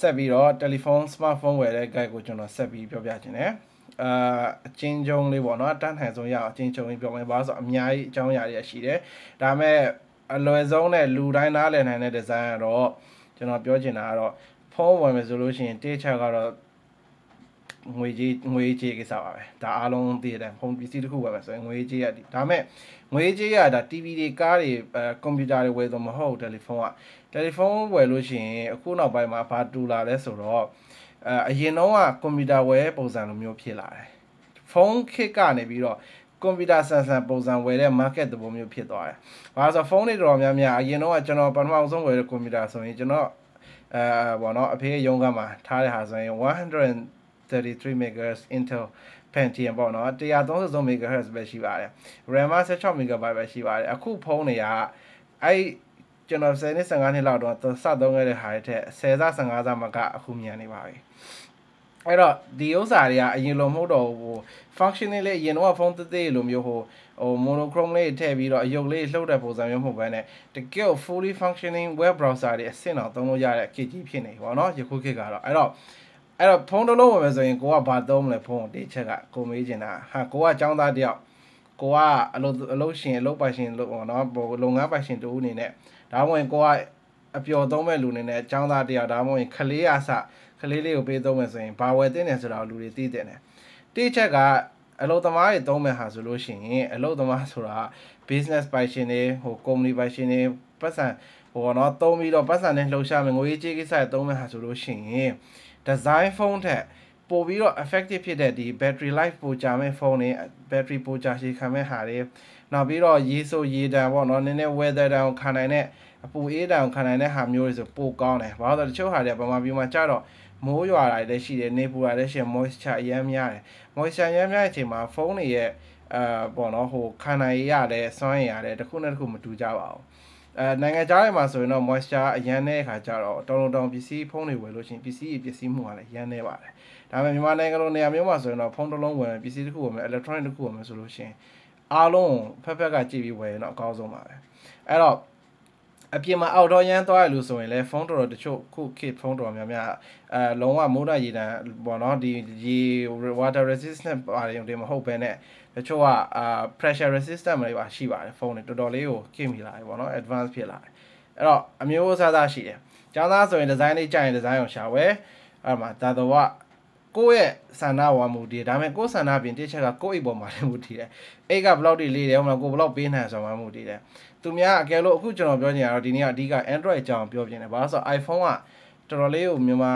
ဆက်ပြီးတော့တယ်လီဖုန်း smartphone ဝယ်တဲ့ guide ကိုကျွန်တော်ဆက်ပြီးပြောပြခြင်းတယ်အာအချင်းချင်းလေးပေါ့နော်တန်းထန်ဆုံးရအောင်အချင်းချင်းပြောမယ်ဘာလို့ဆိုအများကြီးအကြောင်းအရာတွေရှိတယ်ဒါမဲ့အလွယ်ဆုံးနဲ့လူတိုင်းနားလည်နိုင်တဲ့ design ကတော့ကျွန်တော်ပြောချင်တာကတော့ဖုန်းဝယ်မယ်ဆိုလို့ရှိရင်တေးချာကတော့ငွေကြေးငွေကြေးကိစ္စပါပဲဒါအားလုံးသိတဲ့ဖုန်းပစ္စည်းတစ်ခုပဲပဲဆိုရင်ငွေကြေးရဒါမဲ့ငွေကြေးရဒါ TV တွေကားတွေကွန်ပျူတာတွေဝယ်ဆိုမဟုတ်တယ်လီဖုန်းကတယ်လီဖုန်းဝယ်လို့ရှိရင်အခုနောက်ပိုင်းမှာဘာတူလာလဲဆိုတော့အအရင်တော့ကကွန်ပျူတာဝယ်ပုံစံလိုမျိုးဖြစ်လာတယ်ဖုန်းခစ်ကနေပြီးတော့ကွန်ပျူတာဆန်ဆန်ပုံစံဝယ်တဲ့ market သဘောမျိုးဖြစ်သွားတယ်။ဘာလို့ဆိုဖုန်းတွေတော်တော်များများအရင်တော့ကျွန်တော်ပထမဆုံးဝယ်တဲ့ကွန်ပျူတာဆိုရင်ကျွန်တော်အဲဘောနော်အဖေရုံးကမှာထားတဲ့ဟာဆိုရင်100 33 MHz Intel Pentium ပေါ့နော်133 MHz ပဲရှိပါတယ် RAM က16 MB ပဲရှိပါတယ်အခုဖုန်းတွေကအဲ့ကျွန်တော်10နှစ်15နှစ်လောက်တော့စသုံးခဲ့တဲ့ဟာတွေထက်10ဆ15ဆမကအခုမြန်နေပါပြီအဲ့တော့ဒီဥစ္စာတွေကအရင်လိုမဟုတ်တော့ဘူး functioning လေးအရင်တော့ဖုန်းသေးသေးလိုမျိုးဟိုဟို monochrome လေးထည့်ပြီးတော့အယုတ်လေးလှုပ်တဲ့ပုံစံမျိုးမဟုတ်ဘဲနဲ့တကယ် fully functioning web browser တွေအဆင့်အောင်သုံးလို့ရတဲ့ခေတ်ကြီးဖြစ်နေပြီပေါ့နော်ယခုခေတ်ကတော့အဲ့တော့အဲ့တော့ဖုန်းတစ်လုံးဝင်မယ်ဆိုရင်ကိုကဘာသုံးမလဲဖုန်းတေးချက်ကကိုမေးချင်တာဟာကိုကအကြောင်းသားတယောက်ကိုကအလုပ်အလုပ်ရှင်အလုပ်ပိုင်ရှင်လို့ပေါ့နော်လုပ်ငန်းပိုင်ရှင်တူအနေနဲ့ဒါမှမဟုတ်ကိုကအပျော်သုံးမဲ့လူအနေနဲ့အကြောင်းသားတယောက်ဒါမှမဟုတ်ခလေးအစခလေးလေးကိုပေးသုံးမယ်ဆိုရင်ဘာဝယ်တင်တယ်ဆိုတာကိုလူတွေသိတယ်နဲ့တေးချက်ကအလုပ်သမားတွေသုံးမဲ့ဟာဆိုလို့ရှိရင်အလုပ်သမားဆိုတာ business ပိုင်ရှင်တွေဟို company ပိုင်ရှင်တွေပတ်စံဟိုနော်သုံးပြီးတော့ပတ်စံနဲ့လှုပ်ရှားမယ်ငွေကြေးကိစ္စတွေသုံးမဲ့ဟာဆိုလို့ရှိရင် design phone ထက်ပို့ပြီးတော့ effective ဖြစ်တဲ့ဒီ battery life ပိုကြာမဲ့ phone တွေ battery ပိုကြာရှည်ခံမဲ့ဟာတွေနောက်ပြီးတော့ရေဆိုရေတံပေါ့နော်နည်းနည်း weather တံကိုခံနိုင်တဲ့အပူအေးတံကိုခံနိုင်တဲ့ဟာမျိုးတွေဆိုပိုကောင်းတယ်ဘာလို့လဲဆိုတော့တချို့ဟာတွေဗမာပြည်မှာကြတော့မိုးရွာတာလည်းရှိတယ်နေပူတာလည်းရှိတယ် moisture အများများတယ် moisture အများများတဲ့အချိန်မှာ phone တွေရဲ့အာပေါ့နော်ဟိုခံနိုင်ရတဲ့စွမ်းရည်ရတဲ့တစ်ခုနဲ့တစ်ခုမတူကြပါဘူးအဲနိုင်ငံခြားတွေမှာဆိုရင်တော့ moisture အရန်တဲ့အခါကျတော့တောင်တောင်ပစ္စည်းဖုံးတွေဝယ်လို့ရှိရင်ပစ္စည်းပစ္စည်းမှုကလည်းရန်နေပါတယ်ဒါပေမဲ့မြန်မာနိုင်ငံလိုနေရာမျိုးမှာဆိုရင်တော့ဖုံးတစ်လုံးဝယ်ပစ္စည်းတစ်ခုဝယ်မယ် electronic တစ်ခုဝယ်မယ်ဆိုလို့ရှိရင်အားလုံးဖက်ဖက်ကကြည့်ပြီးဝယ်ရင်တော့အကောင်းဆုံးပါပဲအဲ့တော့အပြင်မှာ outdoor ရမ်းသွားရလို့ဆိုရင်လည်းဖုန်းတော်တော်တချို့ခုခေတ်ဖုန်းတော်များများအဲလုံးဝမိုးတာရေတံပေါ့နော်ဒီရေ water resistant ပါတယ်ရုံတင်မဟုတ်ဘဲနဲ့တချို့ကအာ pressure resistant တွေပါရှိပါတယ်ဖုန်းတွေတော်တော်လေးကိုခင်မိလာတယ်ပေါ့နော် advance ဖြစ်လာတယ်အဲ့တော့အမျိုးအစားသားရှိတယ်ကျောင်းသားဆိုရင် design လေးကြိုက်ရင် design ကိုရှာဝယ်အဲ့မှာဒါတော့ကိုယ့်ရဲ့ဆန္ဒဝါမှုတည်ဒါပေမဲ့ကိုယ့်ဆန္ဒပြင်တစ်ချက်ကကိုယ့်အိမ်ပေါ်မှာလည်းမှုတည်တယ်အိတ်ကဘလောက်တွေလေးတယ်ဟိုမှာကိုဘလောက်ပေးနိုင်ဆောင်မှမှုတည်တယ်သူများအကယ်လို့အခုကျွန်တော်ပြောချင်တာတော့ဒီနေ့ကအဓိက Android အကြောင်းပြောပြနေတယ်ဘာလို့ဆိုတော့ iPhone ကတော်တော်လေးကိုမြန်မာ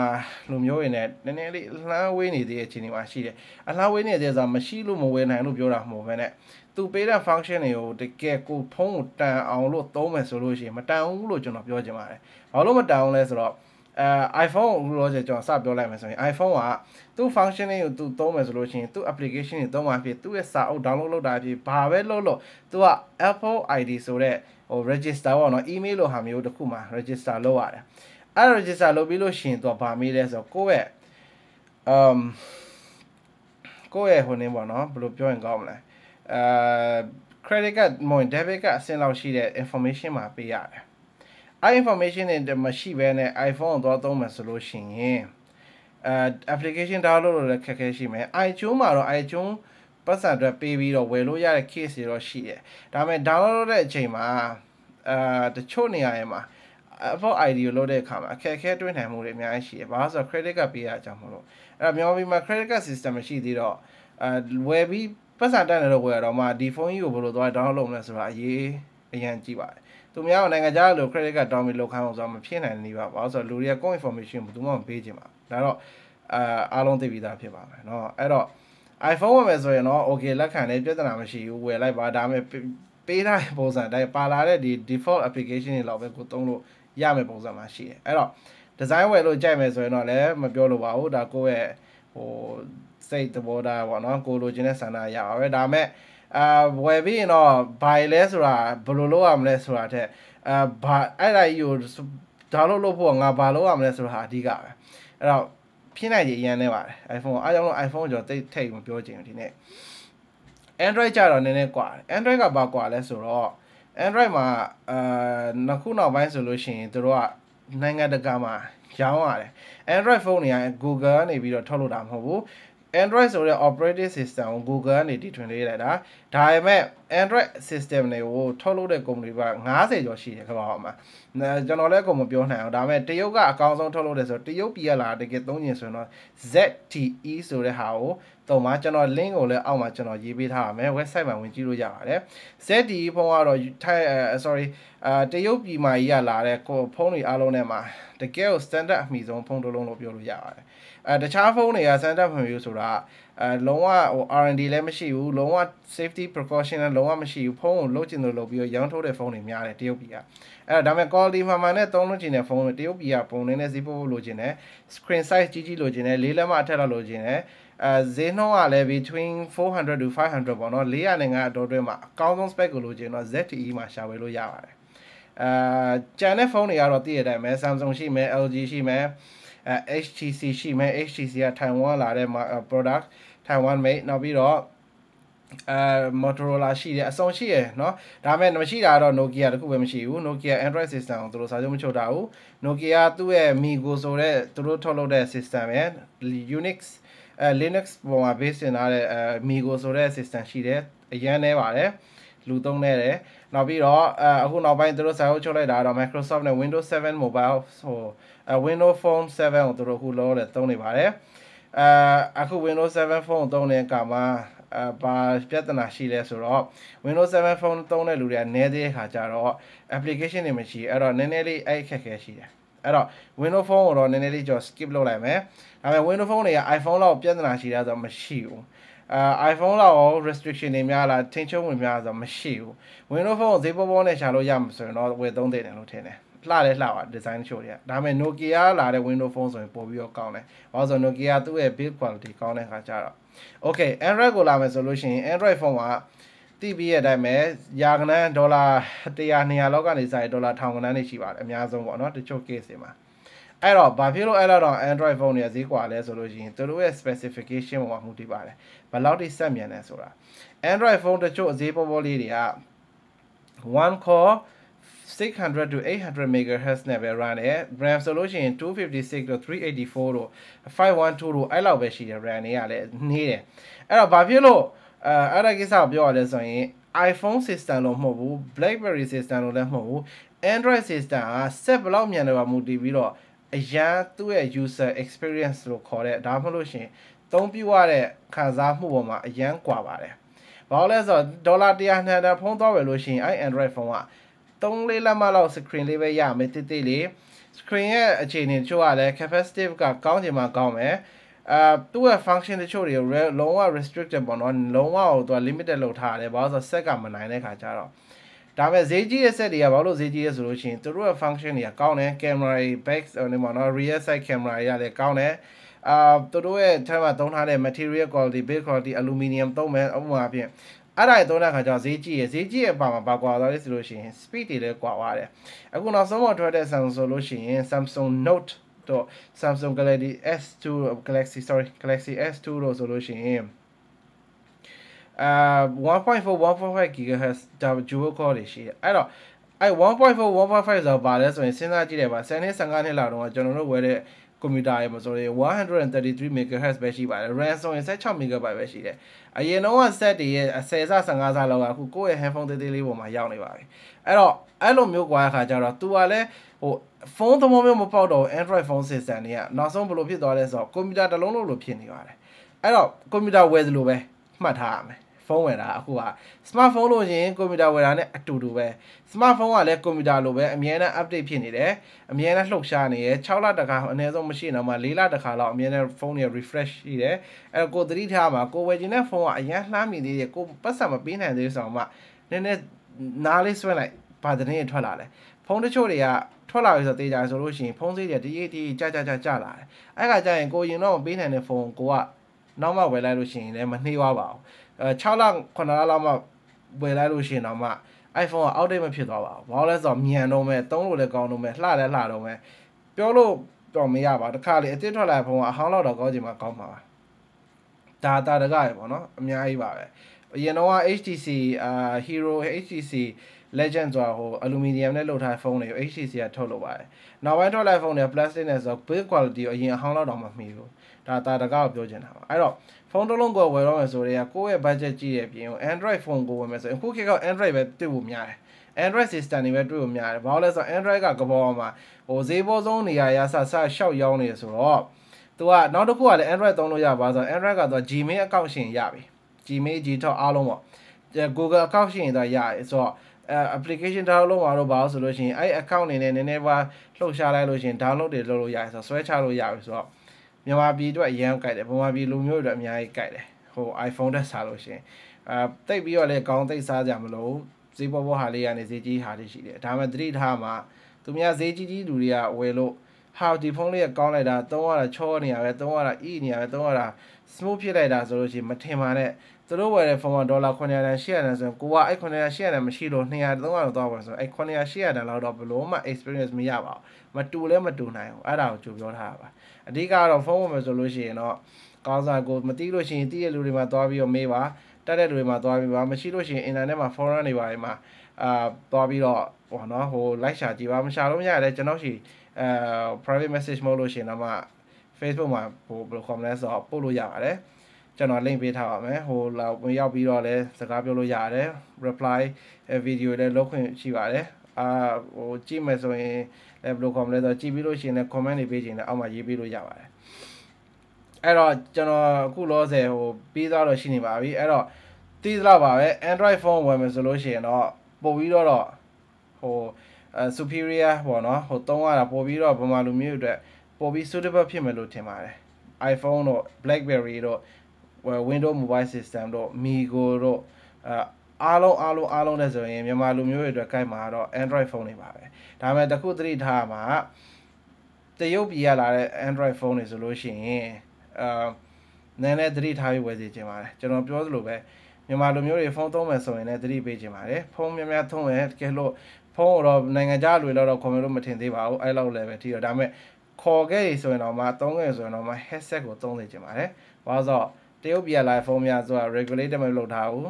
လူမျိုးတွေနဲ့နည်းနည်းလေးအလှမ်းဝေးနေသေးတဲ့အခြေအနေမှာရှိတယ်။အလှမ်းဝေးနေသေးဆိုတာမရှိလို့မဝယ်နိုင်လို့ပြောတာမဟုတ်ဘဲနဲ့သူပေးတဲ့ function တွေကိုတကယ်ကိုဖုန်းကိုတန်အောင်လို့သုံးမယ်ဆိုလို့ရှိရင်မတန်ဘူးလို့ကျွန်တော်ပြောချင်ပါတယ်။ဘာလို့မတန်အောင်လဲဆိုတော့အဲ iPhone ကိုအခုလောဆယ်ကျွန်တော်စပြောလိုက်မယ်ဆိုရင် iPhone ကသူ့ function တွေကိုသူသုံးမယ်ဆိုလို့ရှိရင်သူ့ application တွေသုံးမှာဖြစ်သူ့ရဲ့စာအုပ် download လုပ်တာဖြစ်ဘာပဲလုပ်လို့သူက Apple ID ဆိုတဲ့ဟို register ပေါ့နော် email လိုဟာမျိုးတစ်ခုမှာ register လုပ်ရတယ်အဲ့ register လုပ်ပြီးလို့ရှိရင်သူကဗာမေးလဲဆိုတော့ကိုယ့်ရဲ့ um ကိုယ့်ရဲ့ဟိုနေပေါ့နော်ဘယ်လိုပြောရင်ကောင်းမလဲအဲ credit card မဟုတ် debit card အဆင့်လောက်ရှိတဲ့ information မှာပေးရတယ်အဲ information တွေမရှိဘဲနဲ့ iPhone ကိုသွားသုံးမယ်ဆိုလို့ရှိရင်အဲ application download လုပ်ရခက်ခဲရှိမယ် iTunes မှာတော့ iTunes ပတ်စံအတွက်ပေးပြီးတော့ဝယ်လို့ရတဲ့ case တွေတော့ရှိတယ်ဒါပေမဲ့ download လုပ်တဲ့အချိန်မှာအာတချို့နေရာတွေမှာ Apple ID ကိုလုပ်တဲ့အခါမှာအခက်အခဲတွေ့နိုင်မှုတွေအများကြီးရှိတယ်။ဘာလို့ဆိုတော့ credit card ပေးရအောင်မလို့အဲ့တော့မြန်မာပြည်မှာ credit card system မရှိသေးတော့အဲဝယ်ပြီးပတ်စံတက်နေတော့ဝယ်ရတော့မှဒီဖုန်းကြီးကိုဘယ်လိုသွား download လုပ်မလဲဆိုတာအရေးအရန်ကြည့်ပါတယ်။သူများကိုနိုင်ငံခြားလို credit card တောင်းပြီးလောက်ခိုင်းအောင်ဆိုတာမဖြစ်နိုင်တဲ့နေပါဘာလို့ဆိုတော့လူတွေက con information ဘယ်သူမှမပေးချင်ပါဘူးဒါတော့အာအားလုံးသိပြီးသားဖြစ်ပါမယ်เนาะအဲ့တော့ iPhone ဝယ်မယ်ဆိုရင်တော့ okay လက်ခံတယ်ပြဿနာမရှိဘူးဝယ်လိုက်ပါဒါပေမဲ့ပေးထားတဲ့ပုံစံတိုင်းပါလာတဲ့ဒီ default application တွေလောက်ပဲကိုသုံးလို့ရမယ်ပုံစံမှာရှိတယ်အဲ့တော့ design ဝယ်လို့ကြိုက်မယ်ဆိုရင်တော့လည်းမပြောလို့ပါဘူးဒါကိုယ့်ရဲ့ဟိုစိတ်သဘောထားပေါ့နော်ကိုလိုချင်တဲ့ဆန္ဒရပါပဲဒါပေမဲ့အာဝယ်ပြီးရင်တော့ဘာလဲဆိုတာဘယ်လိုလုပ်ရမလဲဆိုတာတဲ့အာဘာအဲ့ဒါကြီးကို download လုပ်ဖို့ငါဘာလုပ်ရမလဲဆိုတာအဓိကပဲအဲ့တော့ဖြစ်နိုင်ရည်ရန်နေပါတယ် iPhone အားကြောင့်လို့ iPhone ကျွန်တော်တိတ်ထိတ်မပြောချင်ဘူးဒီနေ့ Android ကြတော့နည်းနည်းကွာ Android ကဘာကွာလဲဆိုတော့ Android မှာအာနှစ်ခုနောက်ပိုင်းဆိုလို့ရှိရင်တို့ကနိုင်ငံတကာမှာရောင်းရတယ် Android ဖုန်းတွေက Google ကနေပြီးတော့ထုတ်လို့တာမဟုတ်ဘူး Android ဆိုတဲ့ operating system ကို Google ကနေတီထွင်လေးလိုက်တာဒါပေမဲ့ Android system တွေကိုထုတ်လုပ်တဲ့ company က90ကျော်ရှိတယ်ခင်ဗျာဟောမှာကျွန်တော်လည်းအကုန်မပြောနိုင်အောင်ဒါပေမဲ့တရုတ်ကအကောင်းဆုံးထုတ်လုပ်တယ်ဆိုတော့တရုတ်ပြည်ကလာတကယ်သုံးကျင်ဆိုရင်တော့ ZTE ဆိုတဲ့ဟာကိုတုံမှာကျွန်တော် link ကိုလည်းအောက်မှာကျွန်တော်ရေးပေးထားပါမယ် website မှာဝင်ကြည့်လို့ရပါတယ် ZTE ဖုန်းကတော့ sorry အာတရုတ်ပြည်မှာကြီးကလာတဲ့ဖုန်းတွေအားလုံးထဲမှာတကယ်ကို standard အမိဆုံးဖုန်းတစ်လုံးလို့ပြောလို့ရပါတယ်အဲတခြားဖုန်းတွေက standard phone မျိုးဆိုတာအဲလုံးဝဟို R&D လည်းမရှိဘူးလုံးဝ safety precaution လည်းလုံးဝမရှိဘူးဖုန်းကိုလုတ်ကျင်လို့လုတ်ပြီးတော့ရောင်းထုတ်တဲ့ဖုန်းတွေများတယ်တရုတ်ပြည်ကအဲဒါပေမဲ့ quality မှန်မှန်နဲ့သုံးလို့ကျင်တဲ့ဖုန်းတွေတရုတ်ပြည်ကပုံနေနဲ့ဈေးပို့ဖို့လိုချင်တယ် screen size ကြီးကြီးလိုချင်တယ်လေးလက်မအထက်လောက်လိုချင်တယ်အဲဈေးနှုန်းကလည်း between 400 to 500ပေါ့နော်400နဲ့ကအတော်တွင်းမှာအကောင်းဆုံး spec ကိုလိုချင်တော့ ZTE မှာရှာဝယ်လို့ရပါတယ်အဲကျန်တဲ့ဖုန်းတွေကတော့သိရတဲ့အတိုင်းပဲ Samsung ရှိမယ် LG ရှိမယ် HTC ရှိမယ် HTC ကထိုင်ဝမ်လာတဲ့ product ထိုင်ဝမ် made နောက်ပြီးတော့အဲ Motorola ရှိတယ်အဆုံးရှိရယ်เนาะဒါပေမဲ့မရှိတာတော့ Nokia တခုပဲမရှိဘူး Nokia Android system ကိုသူတို့စာချုပ်မချုပ်တာဘူး Nokia သူ့ရဲ့ Migo ဆိုတဲ့သူတို့ထုတ်လုပ်တဲ့ system ရယ် Unix အဲ Linux ပေါ်မှာ base တင်ထားတဲ့အဲ Migo ဆိုတဲ့ system ရှိတယ်အရန်နေပါတယ်လူသုံးနေတယ်နောက်ပြီးတော့အခုနောက်ပိုင်းသူတို့စာအုပ်ချုပ်လိုက်တာတော့ Microsoft နဲ့ Windows 7 Mobile ဟို Windows Phone 7ကိုသူတို့အခုလောတယ်သုံးနေပါတယ်အဲအခု Windows 7 Phone ကိုသုံးတဲ့အခါမှာအဲဘာပြဿနာရှိလဲဆိုတော့ Windows 7 Phone သုံးတဲ့လူတွေကနည်းသေးတဲ့ခါကျတော့ application တွေမရှိအဲ့တော့နည်းနည်းလေးအဲ့အခက်အခဲရှိတယ်အဲ့တော့ Windows Phone ကိုတော့နည်းနည်းလေးကျွန်တော် skip လုပ်လိုက်မယ်ဒါပေမဲ့ Windows Phone တွေက iPhone လောက်ပြဿနာရှိတာဆိုတော့မရှိဘူးအာ iPhone လောက်ရော restriction တွေများလားထိန်းချုပ်ဝင်များဆိုမရှိဘူး Windows Phone ကိုဈေးပေါ်ပေါ်နဲ့ရှာလို့ရမှာဆိုရင်တော့ဝယ်သုံးတယ်လို့ထင်တယ်လှတယ်လှပါ design ချို့တွေကဒါပေမဲ့ Nokia လာတဲ့ Windows Phone ဆိုရင်ပို့ပြီးတော့ကောင်းတယ်ဘာလို့ဆို Nokia သူ့ရဲ့ build quality ကောင်းတဲ့ခါကျတော့ Okay Android ကိုလာမယ်ဆိုလို့ရှိရင် Android Phone ကတိပြီးရတဲ့အတိုင်းပဲရာခဏဒေါ်လာ100 200လောက်ကနေစရင်ဒေါ်လာ1000ခဏနေရှိပါတယ်အများဆုံးပေါ့နော်တချို့ case တွေမှာအဲ့တော့ဘာဖြစ်လို့အဲ့လောက်တော့ Android phone တွေကဈေးကွာလဲဆိုလို့ရှိရင်သူတို့ရဲ့ specification ပေါ်မှာမူတည်ပါတယ်ဘယ်လောက်ထိဆက်မြန်လဲဆိုတာ Android phone တချို့အဈေးပေါ်ပေါ်လေးတွေက1 core 600 to 800 MHz နဲ့ပဲ run တယ် RAM ဆိုလို့ရှိရင်256တို့384တို့512တို့အဲ့လောက်ပဲရှိတယ် RAM တွေကလည်းနှေးတယ်အဲ့တော့ဘာဖြစ်လို့အဲအဲ့ဒါကိစ္စကိုပြောရလဲဆိုရင် iPhone system လို့မဟုတ်ဘူး BlackBerry system လို့လည်းမဟုတ်ဘူး Android system က set ဘလောက်မြန်တယ်ပါမူတည်ပြီးတော့အရန်သူ့ရဲ့ user experience လို့ခေါ်တဲ့ဒါမှမဟုတ်လို့ရှင်သုံးပြရတဲ့ခံစားမှုပေါ်မှာအရန်ကွာပါတယ်။ဘာလို့လဲဆိုတော့ဒေါ်လာ100နဲ့တဖုံးသွားပဲလို့ရှင်အဲ Android ဖုန်းက3လေးလက်မလောက် screen လေးပဲရမယ်တိတိလေး screen ရဲ့အခြေအနေတချို့ကလည်း capacitive ကကောင်းချင်မှကောင်းမယ်အာသူ့ရဲ့ function တချို့တွေလုံးဝ restricted ပေါ့နော်လုံးဝတော့ limited လုပ်ထားရတယ်ဘာလို့ဆိုတော့ set ကမနိုင်တဲ့ခါကျတော့ဒါပေမဲ့ ZGS ဆက်တွေကဘာလို့ ZGS ဆိုလို့ရှိရင်သူတို့ရဲ့ function တွေကကောင်းတယ် camera တွေ back နေမှာနော် rear side camera တွေကလည်းကောင်းတယ်အာသူတို့ရဲ့ထဲမှာသုံးထားတဲ့ material quality build quality aluminum သုံးမယ်ဥပမာအဖြစ်အဲ့ဒါသုံးတဲ့ခါကျတော့ဈေးကြီးရယ်ဈေးကြီးရယ်အပါမှာပါကွာသွားလေးဆိုလို့ရှိရင် speed တွေလည်းကွာသွားတယ်အခုနောက်ဆုံးပေါ်ထွက်တဲ့ Samsung ဆိုလို့ရှိရင် Samsung Note တို့ Samsung Galaxy S2 Galaxy sorry Galaxy S2 တို့ဆိုလို့ရှိရင်အာ1.4 1.5 GHz ဒါ dual core တွေရှိတယ်အဲ့တော့အဲ့1.4 1.5ဆိုပါလဲဆိုရင်စဉ်းစားကြည့်တယ်ပါ10နှစ်15နှစ်လောက်တော့ကျွန်တော်တို့ဝယ်တဲ့ကွန်ပျူတာရေမဆိုရင်133 MHz ပဲရှိပါတယ် RAM ဆိုရင်16 MB ပဲရှိတယ်အရင်တော့ set တွေရဲ့10စ15စလောက်ကအခုကိုယ့်ရဲ့ headphone သေးသေးလေးပေါ်မှာရောက်နေပါပြီအဲ့တော့အဲ့လိုမျိုးကွာအခါကျတော့ तू ကလည်းဟိုဖုန်းသဘောမျိုးမပေါက်တော့ Android phone system တွေကနောက်ဆုံးဘယ်လိုဖြစ်သွားလဲဆိုတော့ကွန်ပျူတာတစ်လုံးလုံးလိုဖြစ်နေပါတယ်အဲ့တော့ကွန်ပျူတာဝယ်သလိုပဲမှတ်ထားရမယ်ဖုန်းဝယ်တာအခုက smartphone လို့ရင်ကွန်ပျူတာဝယ်တာနဲ့အတူတူပဲ smartphone ကလည်းကွန်ပျူတာလိုပဲအမြဲတမ်း update ဖြစ်နေတယ်အမြဲတမ်းလှုပ်ရှားနေရ6လတခါအနည်းဆုံးမရှိတော့မှ4လတခါလောက်အမြဲတမ်းဖုန်းတွေ refresh ရှိတယ်အဲ့တော့ကိုသတိထားပါကိုဝယ်ခြင်းတဲ့ဖုန်းကအရင်လှမ်းမိသေးတယ်ကိုပတ်စံမပေးနိုင်သေးဆိုတော့မှနည်းနည်းနားလေးဆွဲလိုက်ဘာသတင်းတွေထွက်လာလဲဖုန်းတချို့တွေကထွက်လာပြီဆိုတော့တေးကြဆိုလို့ရှိရင်ဖုန်းစည်းတွေတရေတရေကြကြကြကြလာတယ်အဲ့ခါကျရင်ကိုရင်တော့မပေးနိုင်တဲ့ဖုန်းကိုကနောက်မှဝယ်လိုက်လို့ရှိရင်လည်းမနှေးွားပါဘူး6လ9လလောက်မှဝယ်လိုက်လို့ရှိရင်တော့မှ iPhone က outdate မဖြစ်သွားပါဘူးဘာလို့လဲဆိုတော့မြန်တော့မယ်သုံးလို့လည်းကောင်းတော့မယ်လှလည်းလှတော့မယ်ပြောလို့တော့မရပါတခါလေအစ်ထွက်လာဖုန်းကအဟောင်းလောက်တော့ကောင်းချင်မှကောင်းပါပါဒါတာတကရပေါ့နော် အများကြီးပါပဲအရင်တော့ HTC အာ Hero HTC legend ဆိုတာဟို aluminum နဲ့လုပ်ထားဖုန်းတွေ HTC ကထုတ်လုပ်ပါတယ်နောက်ပိုင်းထုတ်လိုက်ဖုန်းတွေက plastic နဲ့ဆိုတော့ build quality ကိုအရင်အဟောင်းလောက်တော့မမှီဘူးဒါတာတကားကိုပြောချင်တာပါအဲ့တော့ဖုန်းတစ်လုံးကိုဝယ်တော့မယ်ဆိုတော့ကိုယ့်ရဲ့ budget ကြီးတဲ့ပြင်ကို Android ဖုန်းကိုဝယ်မယ်ဆိုရင်အခုခေတ်က Android ပဲတွေ့ဖို့များတယ် Android system တွေပဲတွေ့ဖို့များတယ်ဘာလို့လဲဆိုတော့ Android ကကဘောမှာဟိုဈေးပေါ်ဆုံးနေရာရဆဆရှောက်ရောင်းနေဆိုတော့သူကနောက်တစ်ခုကလည်း Android သုံးလို့ရပါဆိုတော့ Android ကတော့ Gmail account ရှင်ရပြီ Gmail Gtalk အားလုံးပေါ့ Google account ရှင်တော့ရတယ်ဆိုတော့အဲ application download မှာတော့ဘာလို့ဆိုလို့ရှိရင်အဲ့ account နေနဲ့နည်းနည်းပါလှုပ်ရှားလိုက်လို့ရှိရင် download တွေလုပ်လို့ရတယ်ဆိုတော့ဆွဲချလို့ရပြီဆိုတော့မြန်မာပြည်အတွက်အရန်ကြိုက်တယ်မြန်မာပြည်လူမျိုးတွေအတွက်အများကြီးကြိုက်တယ်ဟို iPhone တက်စားလို့ရှိရင်အဲတိတ်ပြီးတော့လည်းကောင်းတိတ်စားကြမလို့ဈေးပေါ်ပေါ်ဟာလေးရနေဈေးကြီးဟာလေးရှိတယ်ဒါမှသတိထားမှာသူများဈေးကြီးကြီးလူတွေကဝယ်လို့ဟာဒီဖုန်းလေးကကောင်းလိုက်တာသုံးရတာချောနေရပဲသုံးရတာအီနေရပဲသုံးရတာ smooth ဖြစ်လိုက်တာဆိုလို့ရှိရင် မထင်ပါနဲ့သူတို့ဝယ်တဲ့ဖုန်းကဒေါ်လာ900တန်800တန်ဆိုရင်ကိုကအဲ့900 800တန်မရှိလို့200 300တော့သွားပါဆိုတော့အဲ့900 800တန်လောက်တော့ဘလို့မှ experience မရပါဘူးမတူလဲမတူနိုင်ဘူးအဲ့ဒါကိုကြိုပြောထားတာပါအဓိကတော့ဖုန်းဝယ်မယ်ဆိုလို့ရှိရင်တော့ကောင်းစားကိုမသိလို့ရှိရင်သိတဲ့လူတွေမှာသွားပြီးတော့မေးပါတက်တဲ့လူတွေမှာသွားပြီးပါမရှိလို့ရှိရင် internet မှာ forum တွေပါတွေမှာအာသွားပြီးတော့ဟောနော်ဟို like ရှာကြည့်ပါမရှာလို့မရတယ်ကျွန်တော်ရှိအဲ private message မဟုတ်လို့ရှိရင်တော့မှ Facebook မှာဟိုဘယ်လို comment ဆိုတော့ပို့လို့ရပါတယ်ကျွန်တော် link ပေးထားပါမယ်ဟိုလာဝင်ရောက်ပြီးတော့လည်းစကားပြောလို့ရတယ် reply video လည်းလုပ်ခွင့်ရှိပါတယ်အာဟိုကြည့်မယ်ဆိုရင်လည်းဘယ်လိုခေါ်မလဲဆိုတော့ကြည့်ပြီးလို့ရှိရင်လည်း comment တွေပေးခြင်းလည်းအောက်မှာရေးပေးလို့ရပါတယ်အဲ့တော့ကျွန်တော်အခုလောဆယ်ဟိုပြီးသွားတော့ရှိနေပါပြီအဲ့တော့သိသလောက်ပါပဲ Android phone ဝယ်မယ်ဆိုလို့ရှိရင်တော့ပို့ပြီးတော့ဟို superior ပေါ့နော်ဟိုသုံးရတာပို့ပြီးတော့ဗမာလူမျိုးတွေအတွက်ပို့ပြီး suitable ဖြစ်မယ်လို့ထင်ပါတယ် iPhone တို့ BlackBerry တို့ Windows Mobile System တို့ Migo တို့အဲအားလုံးအားလုံးအားလုံးနဲ့ဆိုရင်မြန်မာလူမျိုး တွေအတွက်ခိုက်မှာတော့ Android ဖုန်းတွေပါပဲဒါပေမဲ့တခုသတိထားမှာတရုတ်ပြည်ကလာတဲ့ Android ဖုန်းတွေဆိုလို့ရှိရင်အာနည်းနည်းသတိထားပြီးဝယ်စီခြင်းပါတယ်ကျွန်တော်ပြောသလိုပဲမြန်မာလူမျိုးတွေဖုန်းသုံးမယ်ဆိုရင်လည်းသတိပေးခြင်းပါတယ်ဖုန်းများများသုံးမယ်တကယ်လို့ဖုန်းတော့နိုင်ငံခြားလူတွေတော့ခွန်မလို့မထင်သေးပါဘူးအဲ့လောက်လည်းပဲထိတော့ဒါပေမဲ့ခေါ်ခဲ့ရဆိုရင်တော့မှသုံးခဲ့ဆိုရင်တော့မှ headset ကိုသုံးနေခြင်းပါတယ်ဘာလို့ဆိုတော့တရုတ်ပြည်လာဖုန်းများဆိုတာ regulator မလုပ်ထားဘူး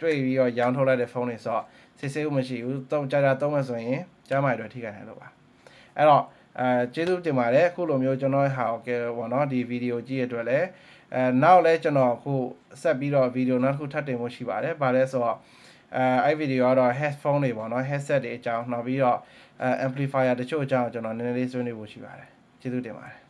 တွေ့ပြီးတော့ရောင်းထုတ်လိုက်တဲ့ဖုန်းတွေဆိုတော့စစ်ဆေးမှုမရှိဘူးတုံးကြာကြာတုံးမယ်ဆိုရင်ကြားမှာတွေထိခိုက်နိုင်လို့ပါအဲ့တော့အဲကျေးဇူးတင်ပါတယ်အခုလိုမျိုးကျွန်တော်ဟာကဲပေါ့နော်ဒီဗီဒီယိုကြည့်ရအတွက်လည်းအဲနောက်လည်းကျွန်တော်အခုဆက်ပြီးတော့ဗီဒီယိုနောက်တစ်ခုထပ်တင်ဖို့ရှိပါတယ်ဘာလဲဆိုတော့အဲအဲ့ဗီဒီယိုကတော့ headphone တွေပေါ့နော် headset တွေအကြောင်းနောက်ပြီးတော့ amplifier တချို့အကြောင်းကျွန်တော်နည်းနည်းလေးဆွေးနွေးဖို့ရှိပါတယ်ကျေးဇူးတင်ပါတယ်